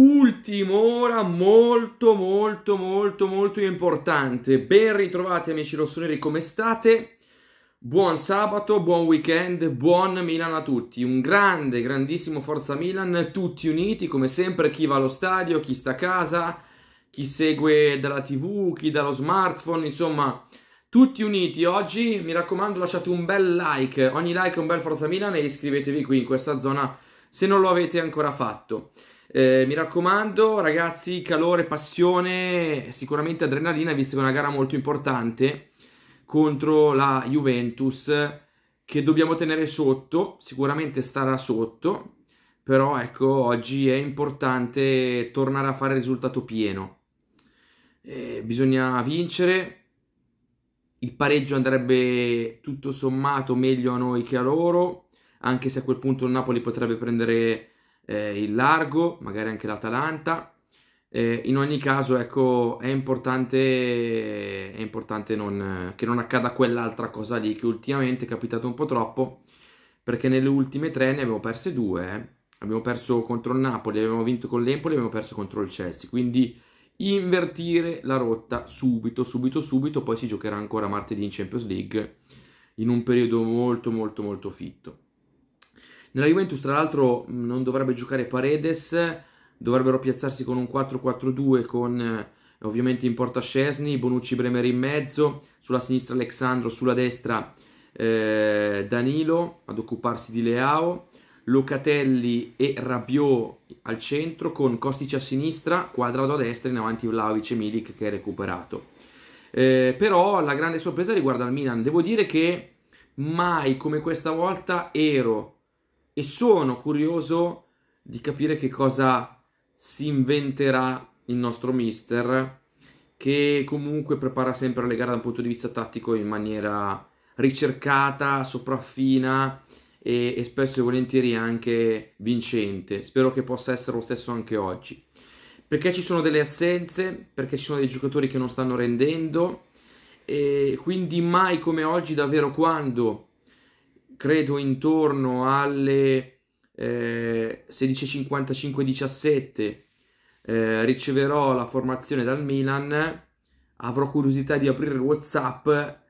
Ultima ora molto molto molto molto importante. Ben ritrovati amici rossoneri, come state? Buon sabato, buon weekend, buon Milan a tutti. Un grande, grandissimo Forza Milan, tutti uniti come sempre, chi va allo stadio, chi sta a casa, chi segue dalla TV, chi dallo smartphone, insomma, tutti uniti oggi. Mi raccomando, lasciate un bel like, ogni like è un bel Forza Milan e iscrivetevi qui in questa zona se non lo avete ancora fatto. Eh, mi raccomando, ragazzi, calore, passione, sicuramente adrenalina, visto che è una gara molto importante contro la Juventus che dobbiamo tenere sotto, sicuramente starà sotto, però ecco, oggi è importante tornare a fare risultato pieno. Eh, bisogna vincere, il pareggio andrebbe tutto sommato meglio a noi che a loro, anche se a quel punto il Napoli potrebbe prendere eh, il largo, magari anche l'Atalanta. Eh, in ogni caso, ecco, è importante, è importante non, che non accada quell'altra cosa lì che ultimamente è capitato un po' troppo, perché nelle ultime tre ne abbiamo perse due. Eh. Abbiamo perso contro il Napoli, abbiamo vinto con l'Empoli, abbiamo perso contro il Chelsea. Quindi invertire la rotta subito, subito, subito. Poi si giocherà ancora martedì in Champions League in un periodo molto, molto, molto fitto. Nella Juventus, tra l'altro, non dovrebbe giocare Paredes, dovrebbero piazzarsi con un 4-4-2 con eh, ovviamente in porta Scesni, Bonucci Bremer in mezzo, sulla sinistra Alexandro, sulla destra eh, Danilo ad occuparsi di Leao, Locatelli e Rabiot al centro con Costici a sinistra, Quadrado a destra, in avanti Vlaovic e Milik che è recuperato. Eh, però la grande sorpresa riguarda il Milan, devo dire che mai come questa volta ero e sono curioso di capire che cosa si inventerà il nostro mister che comunque prepara sempre le gare da un punto di vista tattico in maniera ricercata, sopraffina e, e, spesso e volentieri anche vincente. Spero che possa essere lo stesso anche oggi. Perché ci sono delle assenze, perché ci sono dei giocatori che non stanno rendendo e quindi mai come oggi davvero quando credo intorno alle eh, 16.55-17 eh, riceverò la formazione dal Milan, avrò curiosità di aprire Whatsapp,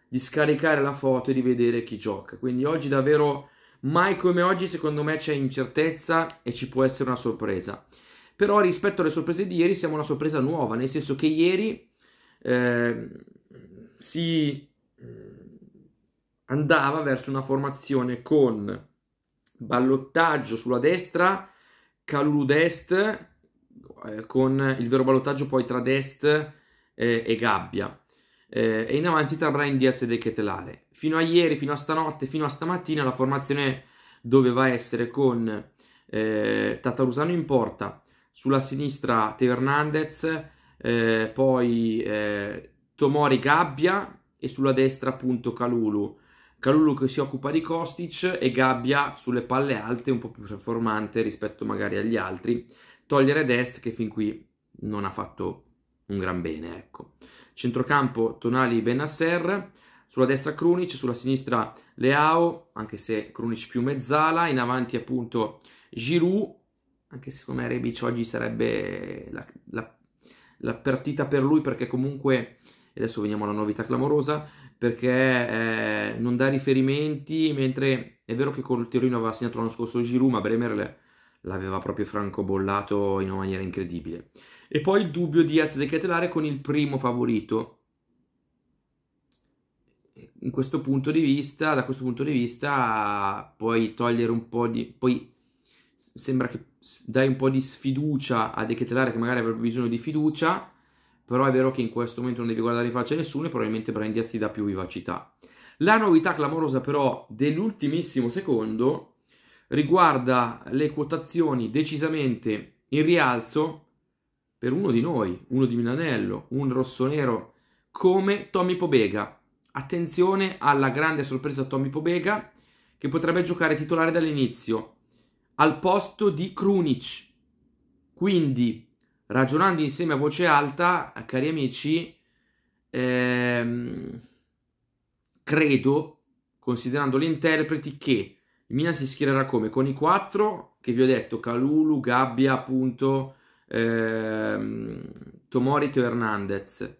di scaricare la foto e di vedere chi gioca. Quindi oggi davvero, mai come oggi, secondo me c'è incertezza e ci può essere una sorpresa. Però rispetto alle sorprese di ieri siamo una sorpresa nuova, nel senso che ieri eh, si andava verso una formazione con ballottaggio sulla destra, Calulu est, eh, con il vero ballottaggio poi tra Dest eh, e Gabbia. Eh, e in avanti tra Brian Diaz ed Ketelare. Fino a ieri, fino a stanotte, fino a stamattina la formazione doveva essere con eh, Tatarusano in porta, sulla sinistra Teo Hernandez, eh, poi eh, Tomori Gabbia e sulla destra appunto Calulu. Calulu che si occupa di Kostic e Gabbia sulle palle alte un po' più performante rispetto magari agli altri, togliere Dest che fin qui non ha fatto un gran bene, ecco. Centrocampo Tonali Benasser, sulla destra Krunic, sulla sinistra Leao, anche se Krunic più mezzala, in avanti appunto Giroud, anche se come Rebic oggi sarebbe la, la, la partita per lui perché comunque, adesso veniamo alla novità clamorosa, perché eh, non dà riferimenti, mentre è vero che col Torino aveva segnato l'anno scorso Giroud, ma Bremer l'aveva proprio francobollato in una maniera incredibile. E poi il dubbio di Diaz del Catelare con il primo favorito. In questo punto di vista, da questo punto di vista, puoi togliere un po' di... Poi sembra che dai un po' di sfiducia a De Ketelare che magari avrebbe bisogno di fiducia però è vero che in questo momento non devi guardare in faccia a nessuno e probabilmente prendersi da più vivacità. La novità clamorosa però dell'ultimissimo secondo riguarda le quotazioni decisamente in rialzo per uno di noi, uno di Milanello, un rossonero come Tommy Pobega. Attenzione alla grande sorpresa Tommy Pobega che potrebbe giocare titolare dall'inizio al posto di Krunic. Quindi ragionando insieme a voce alta, cari amici, ehm, credo, considerando gli interpreti, che il Milan si schiererà come con i quattro che vi ho detto, Calulu, Gabbia, appunto, ehm, Tomorito e Hernandez.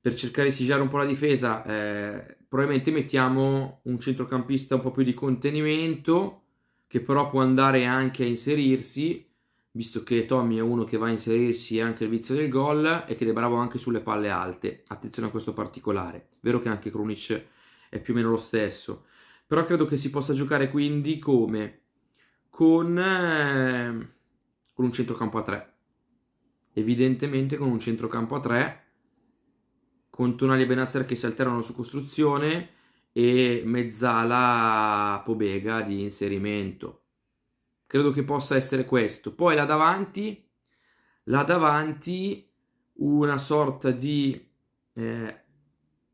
Per cercare di sigillare un po' la difesa, eh, probabilmente mettiamo un centrocampista un po' più di contenimento, che però può andare anche a inserirsi visto che Tommy è uno che va a inserirsi anche il vizio del gol e che è bravo anche sulle palle alte. Attenzione a questo particolare. Vero che anche Krunic è più o meno lo stesso. Però credo che si possa giocare quindi come? Con, eh, con un centrocampo a 3. Evidentemente con un centrocampo a 3, con Tonali e Benasser che si alternano su costruzione e mezzala Pobega di inserimento credo che possa essere questo. Poi là davanti, là davanti una sorta di eh,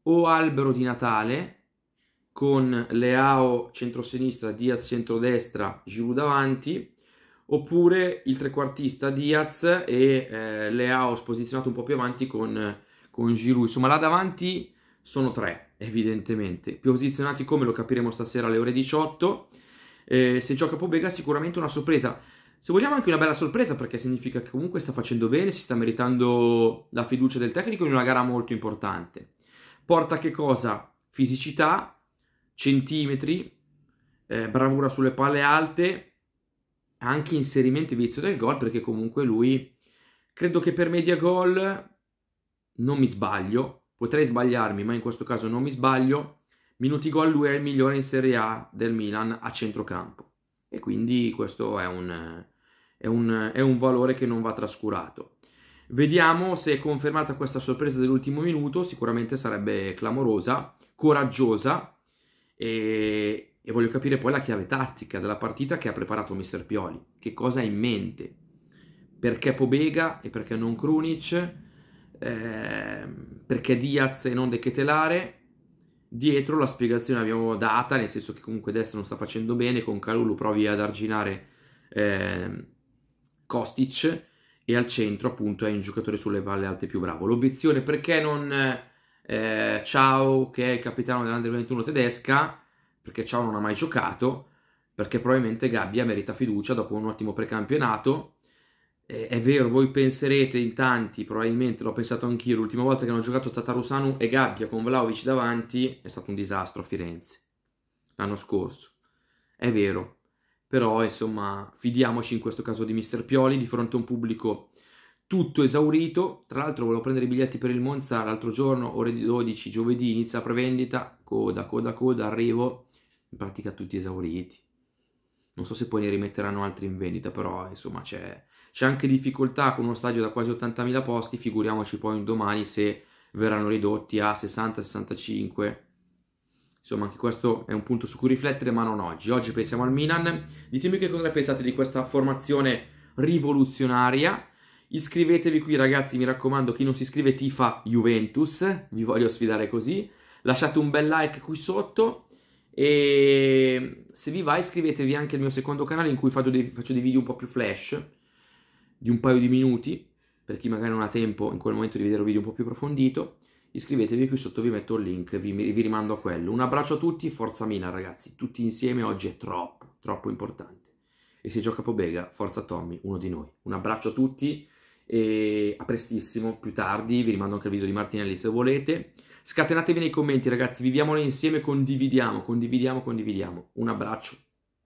o albero di Natale con Leao centrosinistra, Diaz centrodestra, Giroud davanti, oppure il trequartista Diaz e eh, Leao sposizionato un po' più avanti con, con Giroud. Insomma, là davanti sono tre, evidentemente, posizionati come lo capiremo stasera alle ore 18 eh, se gioca Pobega sicuramente una sorpresa. Se vogliamo anche una bella sorpresa perché significa che comunque sta facendo bene, si sta meritando la fiducia del tecnico in una gara molto importante. Porta che cosa? Fisicità, centimetri, eh, bravura sulle palle alte, anche inserimento e vizio del gol perché comunque lui credo che per media gol non mi sbaglio, potrei sbagliarmi, ma in questo caso non mi sbaglio, Minuti gol lui è il migliore in Serie A del Milan a centrocampo e quindi questo è un, è un, è un valore che non va trascurato. Vediamo se è confermata questa sorpresa dell'ultimo minuto, sicuramente sarebbe clamorosa, coraggiosa e, e, voglio capire poi la chiave tattica della partita che ha preparato Mister Pioli, che cosa ha in mente, perché Pobega e perché non Krunic, eh, perché Diaz e non De Ketelare? Dietro la spiegazione l'abbiamo data, nel senso che comunque destra non sta facendo bene, con Calulu provi ad arginare eh, Kostic e al centro appunto è un giocatore sulle palle alte più bravo. L'obiezione perché non eh, Ciao che è il capitano dell'Under 21 tedesca, perché Ciao non ha mai giocato, perché probabilmente Gabbia merita fiducia dopo un ottimo precampionato eh, è vero, voi penserete in tanti, probabilmente l'ho pensato anch'io, l'ultima volta che hanno giocato Tatarusanu e Gabbia con Vlaovic davanti è stato un disastro a Firenze, l'anno scorso. È vero, però insomma fidiamoci in questo caso di Mister Pioli di fronte a un pubblico tutto esaurito. Tra l'altro volevo prendere i biglietti per il Monza l'altro giorno, ore 12, giovedì, inizia la prevendita, coda, coda, coda, arrivo, in pratica tutti esauriti non so se poi ne rimetteranno altri in vendita, però insomma c'è, c'è anche difficoltà con uno stadio da quasi 80.000 posti, figuriamoci poi un domani se verranno ridotti a 60-65. Insomma, anche questo è un punto su cui riflettere, ma non oggi. Oggi pensiamo al Milan. Ditemi che cosa ne pensate di questa formazione rivoluzionaria. Iscrivetevi qui ragazzi, mi raccomando, chi non si iscrive tifa Juventus, vi voglio sfidare così. Lasciate un bel like qui sotto e se vi va iscrivetevi anche al mio secondo canale in cui faccio dei, faccio dei video un po' più flash, di un paio di minuti, per chi magari non ha tempo in quel momento di vedere un video un po' più approfondito. Iscrivetevi qui sotto, vi metto il link, vi, vi rimando a quello. Un abbraccio a tutti, forza Milan ragazzi, tutti insieme oggi è troppo, troppo importante. E se gioca Pobega, forza Tommy, uno di noi. Un abbraccio a tutti. E a prestissimo, più tardi, vi rimando anche il video di Martinelli se volete. Scatenatevi nei commenti ragazzi, viviamolo insieme, condividiamo, condividiamo, condividiamo. Un abbraccio.